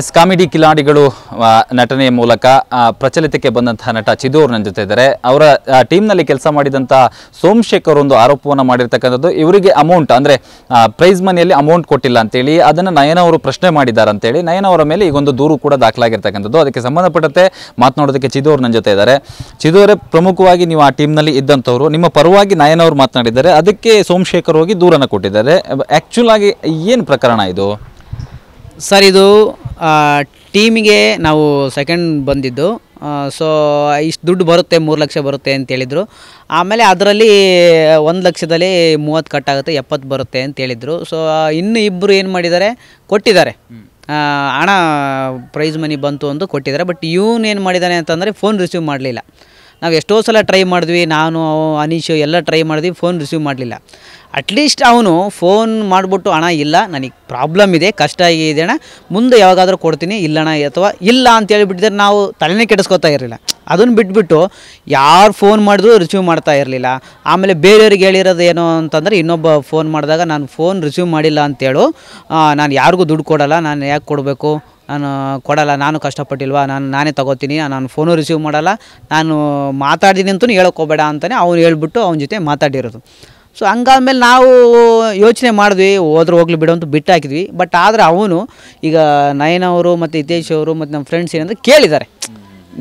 S comedy ಕಿಲಾಡಿಗಳು ನಟನೆಯ ಮೂಲಕ ಪ್ರಚಲಿತಕ್ಕೆ ಬಂದಂತಹ ನಟ ಚಿದು ಅವರು ನನ್ನ ಜೊತೆ ಇದ್ದಾರೆ ಅವರ ಟೀಮ್ನಲ್ಲಿ ಕೆಲಸ ಮಾಡಿದಂಥ ಸೋಮಶೇಖರ್ ಒಂದು ಆರೋಪವನ್ನು ಮಾಡಿರ್ತಕ್ಕಂಥದ್ದು ಇವರಿಗೆ ಅಮೌಂಟ್ ಅಂದರೆ ಪ್ರೈಸ್ ಮನೆಯಲ್ಲಿ ಅಮೌಂಟ್ ಕೊಟ್ಟಿಲ್ಲ ಅಂತೇಳಿ ಅದನ್ನು ನಯನ ಅವರು ಪ್ರಶ್ನೆ ಮಾಡಿದ್ದಾರೆ ಅಂತೇಳಿ ನಯನ ಅವರ ಮೇಲೆ ಈಗೊಂದು ದೂರು ಕೂಡ ದಾಖಲಾಗಿರ್ತಕ್ಕಂಥದ್ದು ಅದಕ್ಕೆ ಸಂಬಂಧಪಟ್ಟಂತೆ ಮಾತನಾಡೋದಕ್ಕೆ ಚಿದು ಅವರು ನನ್ನ ಜೊತೆ ಇದ್ದಾರೆ ಚಿದು ಅವರೇ ಪ್ರಮುಖವಾಗಿ ನೀವು ಆ ಟೀಮ್ನಲ್ಲಿ ಇದ್ದಂಥವ್ರು ನಿಮ್ಮ ಪರವಾಗಿ ನಯನ ಅವರು ಮಾತನಾಡಿದ್ದಾರೆ ಅದಕ್ಕೆ ಸೋಮಶೇಖರ್ ಹೋಗಿ ದೂರನ್ನು ಕೊಟ್ಟಿದ್ದಾರೆ ಆ್ಯಕ್ಚುಲಾಗಿ ಏನು ಪ್ರಕರಣ ಇದು ಸರ್ ಇದು ಟೀಮಿಗೆ ನಾವು ಸೆಕೆಂಡ್ ಬಂದಿದ್ದು ಸೊ ಇಷ್ಟು ದುಡ್ಡು ಬರುತ್ತೆ ಮೂರು ಲಕ್ಷ ಬರುತ್ತೆ ಅಂತ ಆಮೇಲೆ ಅದರಲ್ಲಿ ಒಂದು ಲಕ್ಷದಲ್ಲಿ ಮೂವತ್ತು ಕಟ್ಟಾಗುತ್ತೆ ಎಪ್ಪತ್ತು ಬರುತ್ತೆ ಅಂತ ಸೊ ಇನ್ನು ಇಬ್ಬರು ಏನು ಮಾಡಿದ್ದಾರೆ ಕೊಟ್ಟಿದ್ದಾರೆ ಹಣ ಪ್ರೈಸ್ ಮನಿ ಬಂತು ಅಂತ ಕೊಟ್ಟಿದ್ದಾರೆ ಬಟ್ ಇವನು ಏನು ಮಾಡಿದ್ದಾನೆ ಅಂತಂದರೆ ಫೋನ್ ರಿಸೀವ್ ಮಾಡಲಿಲ್ಲ ನಾವು ಎಷ್ಟೋ ಸಲ ಟ್ರೈ ಮಾಡಿದ್ವಿ ನಾನು ಅನೀಶ್ ಎಲ್ಲ ಟ್ರೈ ಮಾಡಿದ್ವಿ ಫೋನ್ ರಿಸೀವ್ ಮಾಡಲಿಲ್ಲ ಅಟ್ಲೀಸ್ಟ್ ಅವನು ಫೋನ್ ಮಾಡಿಬಿಟ್ಟು ಹಣ ಇಲ್ಲ ನನಗೆ ಪ್ರಾಬ್ಲಮ್ ಇದೆ ಕಷ್ಟ ಇದೆ ಅಣ್ಣ ಮುಂದೆ ಯಾವಾಗಾದರೂ ಕೊಡ್ತೀನಿ ಇಲ್ಲಣ್ಣ ಅಥವಾ ಇಲ್ಲ ಅಂತ ಹೇಳಿಬಿಟ್ಟಿದ್ರೆ ನಾವು ತಲೆನೇ ಕೆಡಿಸ್ಕೊತಾ ಇರಲಿಲ್ಲ ಅದನ್ನು ಬಿಟ್ಬಿಟ್ಟು ಯಾರು ಫೋನ್ ಮಾಡಿದ್ರು ರಿಸೀವ್ ಮಾಡ್ತಾ ಇರಲಿಲ್ಲ ಆಮೇಲೆ ಬೇರೆಯವ್ರಿಗೆ ಹೇಳಿರೋದು ಏನು ಅಂತಂದರೆ ಇನ್ನೊಬ್ಬ ಫೋನ್ ಮಾಡಿದಾಗ ನಾನು ಫೋನ್ ರಿಸೀವ್ ಮಾಡಿಲ್ಲ ಅಂತೇಳು ನಾನು ಯಾರಿಗೂ ದುಡ್ಡು ಕೊಡಲ್ಲ ನಾನು ಯಾಕೆ ಕೊಡಬೇಕು ನಾನು ಕೊಡಲ್ಲ ನಾನು ಕಷ್ಟಪಟ್ಟಿಲ್ವ ನಾನು ನಾನೇ ತಗೋತೀನಿ ನಾನು ಫೋನು ರಿಸೀವ್ ಮಾಡಲ್ಲ ನಾನು ಮಾತಾಡಿದ್ದೀನಿ ಅಂತಲೂ ಹೇಳೋಕೋಬೇಡ ಹೋಗಬೇಡ ಅಂತಲೇ ಅವ್ನು ಹೇಳ್ಬಿಟ್ಟು ಅವನ ಜೊತೆ ಮಾತಾಡಿರೋದು ಸೊ ಹಂಗಾದ್ಮೇಲೆ ನಾವು ಯೋಚನೆ ಮಾಡಿದ್ವಿ ಹೋದ್ರೆ ಹೋಗ್ಲಿ ಬಿಡು ಅಂತ ಬಿಟ್ಟು ಹಾಕಿದ್ವಿ ಬಟ್ ಆದರೆ ಅವನು ಈಗ ನಯನವರು ಅವರು ಮತ್ತು ಹಿತೇಶ್ ಅವರು ಮತ್ತು ನಮ್ಮ ಫ್ರೆಂಡ್ಸ್ ಏನಂದ್ರೆ ಕೇಳಿದ್ದಾರೆ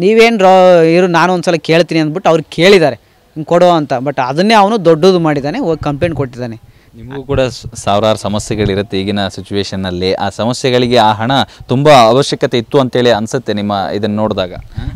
ನೀವೇನು ರೋ ಇರು ನಾನು ಒಂದು ಸಲ ಕೇಳ್ತೀನಿ ಅಂದ್ಬಿಟ್ಟು ಅವ್ರು ಕೇಳಿದ್ದಾರೆ ಹಿಂಗೆ ಕೊಡೋ ಅಂತ ಬಟ್ ಅದನ್ನೇ ಅವನು ದೊಡ್ಡದು ಮಾಡಿದ್ದಾನೆ ಹೋಗಿ ಕಂಪ್ಲೇಂಟ್ ಕೊಟ್ಟಿದ್ದಾನೆ ನಿಮಗೂ ಕೂಡ ಸಾವಿರಾರು ಸಮಸ್ಯೆಗಳಿರುತ್ತೆ ಈಗಿನ ಸಿಚುವೇಶನಲ್ಲಿ ಆ ಸಮಸ್ಯೆಗಳಿಗೆ ಆ ಹಣ ತುಂಬ ಅವಶ್ಯಕತೆ ಇತ್ತು ಅಂತೇಳಿ ಅನಿಸುತ್ತೆ ನಿಮ್ಮ ಇದನ್ನು ನೋಡಿದಾಗ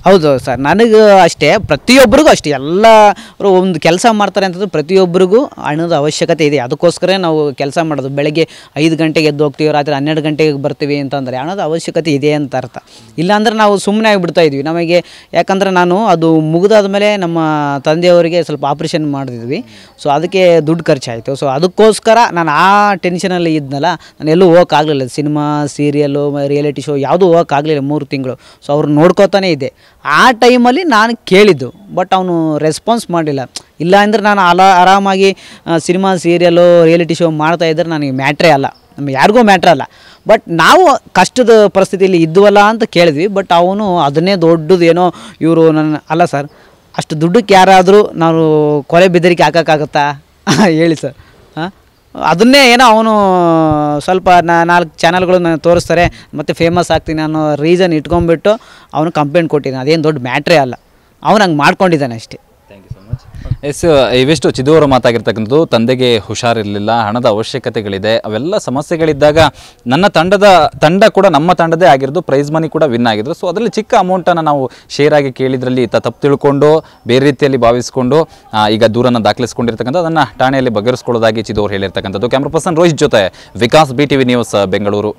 ಹೌದು ಸರ್ ನನಗೆ ಅಷ್ಟೇ ಪ್ರತಿಯೊಬ್ಬರಿಗೂ ಅಷ್ಟೇ ಎಲ್ಲರೂ ಒಂದು ಕೆಲಸ ಮಾಡ್ತಾರೆ ಅಂತಂದ್ರೆ ಪ್ರತಿಯೊಬ್ಬರಿಗೂ ಹಣದ ಅವಶ್ಯಕತೆ ಇದೆ ಅದಕ್ಕೋಸ್ಕರ ನಾವು ಕೆಲಸ ಮಾಡೋದು ಬೆಳಗ್ಗೆ ಐದು ಗಂಟೆಗೆ ಎದ್ದು ಹೋಗ್ತೀವಿ ರಾತ್ರಿ ಹನ್ನೆರಡು ಗಂಟೆಗೆ ಬರ್ತೀವಿ ಅಂತಂದರೆ ಹಣದ ಅವಶ್ಯಕತೆ ಇದೆ ಅಂತ ಅರ್ಥ ಇಲ್ಲಾಂದ್ರೆ ನಾವು ಸುಮ್ಮನೆ ಆಗಿಬಿಡ್ತಾ ಇದ್ವಿ ನಮಗೆ ಯಾಕಂದರೆ ನಾನು ಅದು ಮುಗಿದಾದ ಮೇಲೆ ನಮ್ಮ ತಂದೆಯವರಿಗೆ ಸ್ವಲ್ಪ ಆಪ್ರೇಷನ್ ಮಾಡಿದ್ವಿ ಸೊ ಅದಕ್ಕೆ ದುಡ್ಡು ಖರ್ಚಾಯಿತು ಸೊ ಅದಕ್ಕೂ ಅದಕ್ಕೋಸ್ಕರ ನಾನು ಆ ಟೆನ್ಷನಲ್ಲಿ ಇದ್ನಲ್ಲ ನಾನು ಎಲ್ಲೂ ಹೋಗೋಕ್ಕಾಗಲಿಲ್ಲ ಸಿನಿಮಾ ಸೀರಿಯಲ್ಲು ರಿಯಾಲಿಟಿ ಶೋ ಯಾವುದೂ ಹೋಗೋಕ್ಕಾಗಲಿಲ್ಲ ಮೂರು ತಿಂಗಳು ಸೊ ಅವ್ರು ನೋಡ್ಕೋತಾನೇ ಇದ್ದೆ ಆ ಟೈಮಲ್ಲಿ ನಾನು ಕೇಳಿದ್ದು ಬಟ್ ಅವನು ರೆಸ್ಪಾನ್ಸ್ ಮಾಡಲಿಲ್ಲ ಇಲ್ಲ ಅಂದರೆ ನಾನು ಅಲಾ ಆರಾಮಾಗಿ ಸಿನಿಮಾ ಸೀರಿಯಲ್ಲು ರಿಯಾಲಿಟಿ ಶೋ ಮಾಡ್ತಾ ಇದ್ದರೆ ನನಗೆ ಮ್ಯಾಟ್ರೇ ಅಲ್ಲ ನಮ್ಗೆ ಯಾರಿಗೂ ಮ್ಯಾಟ್ರ್ ಅಲ್ಲ ಬಟ್ ನಾವು ಕಷ್ಟದ ಪರಿಸ್ಥಿತಿಯಲ್ಲಿ ಇದ್ವಲ್ಲ ಅಂತ ಕೇಳಿದ್ವಿ ಬಟ್ ಅವನು ಅದನ್ನೇ ದೊಡ್ಡದು ಏನೋ ಇವರು ನನ್ನ ಅಲ್ಲ ಸರ್ ಅಷ್ಟು ದುಡ್ಡಕ್ಕೆ ಯಾರಾದರೂ ನಾವು ಕೊಲೆ ಬೆದರಿಕೆ ಹಾಕೋಕ್ಕಾಗತ್ತಾ ಹೇಳಿ ಸರ್ ಅದನ್ನೇ ಏನೋ ಅವನು ಸ್ವಲ್ಪ ನಾಲ್ಕು ನಾನು ತೋರಿಸ್ತಾರೆ ಮತ್ತು ಫೇಮಸ್ ಆಗ್ತೀನಿ ಅನ್ನೋ ರೀಸನ್ ಇಟ್ಕೊಂಬಿಟ್ಟು ಅವನು ಕಂಪ್ಲೇಂಟ್ ಕೊಟ್ಟಿದ್ದಾನೆ ಅದೇನು ದೊಡ್ಡ ಮ್ಯಾಟ್ರೇ ಅಲ್ಲ ಅವನು ಹಂಗೆ ಮಾಡ್ಕೊಂಡಿದ್ದಾನೆ ಅಷ್ಟೇ ಎಸ್ ಇವೆಷ್ಟು ಚಿದುವರು ಮಾತಾಗಿರ್ತಕ್ಕಂಥದ್ದು ತಂದೆಗೆ ಹುಷಾರಿರಲಿಲ್ಲ ಹಣದ ಅವಶ್ಯಕತೆಗಳಿದೆ ಅವೆಲ್ಲ ಸಮಸ್ಯೆಗಳಿದ್ದಾಗ ನನ್ನ ತಂಡದ ತಂಡ ಕೂಡ ನಮ್ಮ ತಂಡದೇ ಆಗಿರೋದು ಪ್ರೈಸ್ ಮನಿ ಕೂಡ ವಿನ್ ಆಗಿದ್ರು ಸೊ ಅದರಲ್ಲಿ ಚಿಕ್ಕ ಅಮೌಂಟನ್ನು ನಾವು ಶೇರ್ ಆಗಿ ಕೇಳಿದ್ರಲ್ಲಿ ತಪ್ಪು ತಿಳ್ಕೊಂಡು ಬೇರೆ ರೀತಿಯಲ್ಲಿ ಭಾವಿಸಿಕೊಂಡು ಈಗ ದೂರನ್ನು ದಾಖಲಿಸ್ಕೊಂಡಿರ್ತಕ್ಕಂಥ ಅದನ್ನು ಠಾಣೆಯಲ್ಲಿ ಬಗೆಹರಿಸ್ಕೊಳ್ಳೋದಾಗಿ ಚಿದುವರು ಹೇಳಿರ್ತಕ್ಕಂಥದ್ದು ಕ್ಯಾಮ್ರಾ ಪರ್ಸನ್ ರೋಹಿತ್ ಜೊತೆ Vikas B T V news Bengaluru